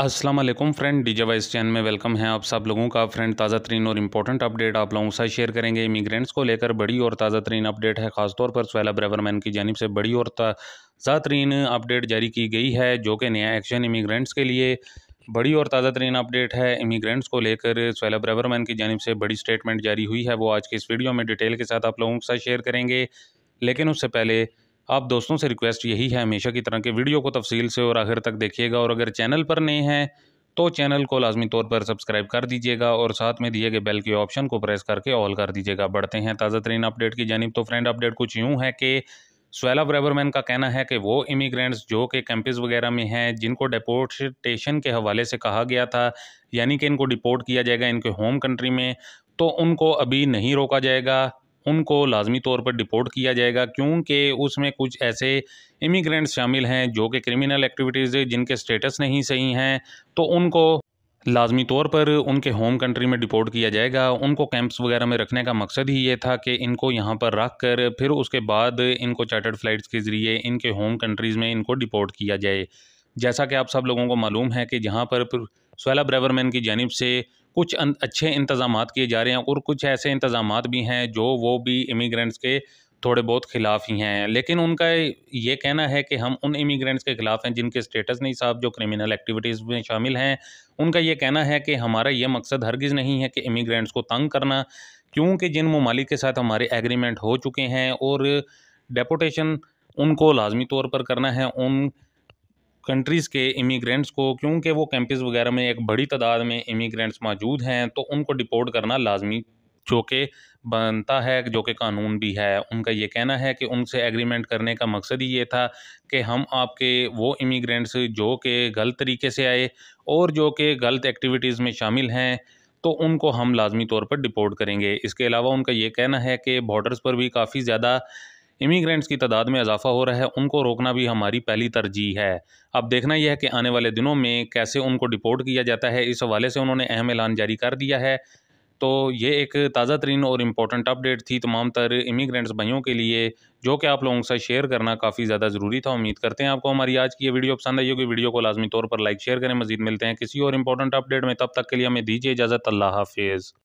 अस्सलाम वालेकुम friend DJ vice चैन में वेलकम है आप सब लोगों का फ्रेंड ताज़ा तरीन और इंपॉर्टेंट अपडेट आप लोगों के साथ शेयर करेंगे इमिग्रेंट्स को लेकर बड़ी और ताज़ा तरीन अपडेट है खासतौर पर सुहला ब्रेवरमैन की जानब से बड़ी और ताज़ा तरीन अपडेट जारी की गई है जो कि नया एक्शन इमिग्रेंट्स के लिए बड़ी और ताज़ा तरीन अपडेट है इमिग्रेंट्स को लेकर सुहला ब्रेवरमैन की जानब से बड़ी स्टेटमेंट जारी हुई है वो आज के इस वीडियो में डिटेल के साथ आप लोगों के साथ शेयर करेंगे लेकिन उससे पहले आप दोस्तों से रिक्वेस्ट यही है हमेशा की तरह के वीडियो को तफसील से और आखिर तक देखिएगा और अगर चैनल पर नए हैं तो चैनल को लाजमी तौर पर सब्सक्राइब कर दीजिएगा और साथ में दिए गए बेल के ऑप्शन को प्रेस करके ऑल कर दीजिएगा बढ़ते हैं ताज़ा तरीन अपडेट की जानब तो फ्रेंड अपडेट कुछ यूँ है कि स्वेला ब्रेबरमैन का कहना है कि वो इमिग्रेंट्स जो कि कैंपस वगैरह में हैं जिनको डिपोर्टेशन के हवाले से कहा गया था यानी कि इनको डिपोर्ट किया जाएगा इनके होम कंट्री में तो उनको अभी नहीं रोका जाएगा उनको लाजमी तौर पर डिपोर्ट किया जाएगा क्योंकि उसमें कुछ ऐसे इमिग्रेंट्स शामिल हैं जो कि क्रिमिनल एक्टिविटीज़ जिनके स्टेटस नहीं सही हैं तो उनको लाजमी तौर पर उनके होम कंट्री में डिपोर्ट किया जाएगा उनको कैंप्स वगैरह में रखने का मकसद ही ये था कि इनको यहाँ पर रख कर फिर उसके बाद इनको चार्टर्ड फ़्लाइट्स के ज़रिए इनके होम कंट्रीज़ में इनको डिपोर्ट किया जाए जैसा कि आप सब लोगों को मालूम है कि जहाँ पर सोयला ब्रेवरमैन की जानब से कुछ अं- अच्छे इंतजाम किए जा रहे हैं और कुछ ऐसे इंतजाम भी हैं जो वो भी इमीग्रेंट्स के थोड़े बहुत खिलाफ ही हैं लेकिन उनका ये कहना है कि हम उन इमीग्रेंट्स के ख़िलाफ़ हैं जिनके स्टेटस नहीं साहब जो क्रिमिनल एक्टिविटीज़ में शामिल हैं उनका ये कहना है कि हमारा ये मकसद हरगिज़ नहीं है कि इमीग्रेंट्स को तंग करना क्योंकि जिन ममालिक के साथ हमारे एग्रीमेंट हो चुके हैं और डेपोटेशन उनको लाजमी तौर पर करना है उन कंट्रीज़ के इमिग्रेंट्स को क्योंकि वो कैंपस वगैरह में एक बड़ी तादाद में इमिग्रेंट्स मौजूद हैं तो उनको डिपोर्ट करना लाजमी जो कि बनता है जो कि कानून भी है उनका ये कहना है कि उनसे एग्रीमेंट करने का मकसद ही ये था कि हम आपके वो इमिग्रेंट्स जो कि गलत तरीके से आए और जो कि गलत एक्टिविटीज़ में शामिल हैं तो उनको हम लाजमी तौर पर डिपोर्ट करेंगे इसके अलावा उनका ये कहना है कि बॉर्डर्स पर भी काफ़ी ज़्यादा इमीग्रेंट्स की तादाद में इजाफा हो रहा है उनको रोकना भी हमारी पहली तरजीह है अब देखना यह है कि आने वाले दिनों में कैसे उनको डिपोर्ट किया जाता है इस हवाले से उन्होंने अहम ऐलान जारी कर दिया है तो ये एक ताज़ा तरीन और इम्पोर्टेंट अपडेट थी तमाम तर इमीग्रेंट्स भाइयों के लिए जो कि आप लोगों से शेयर करना काफ़ी ज़्यादा ज़रूरी था उम्मीद करते हैं आपको हमारी आज की ये वीडियो पसंद आई होगी वीडियो को लाजमी तौर पर लाइक शेयर करें मजीद मिलते हैं किसी और इम्पोर्टेंट अपडेट में तब तक के लिए हमें दीजिए इजाज़त अल्लाह हाफिज़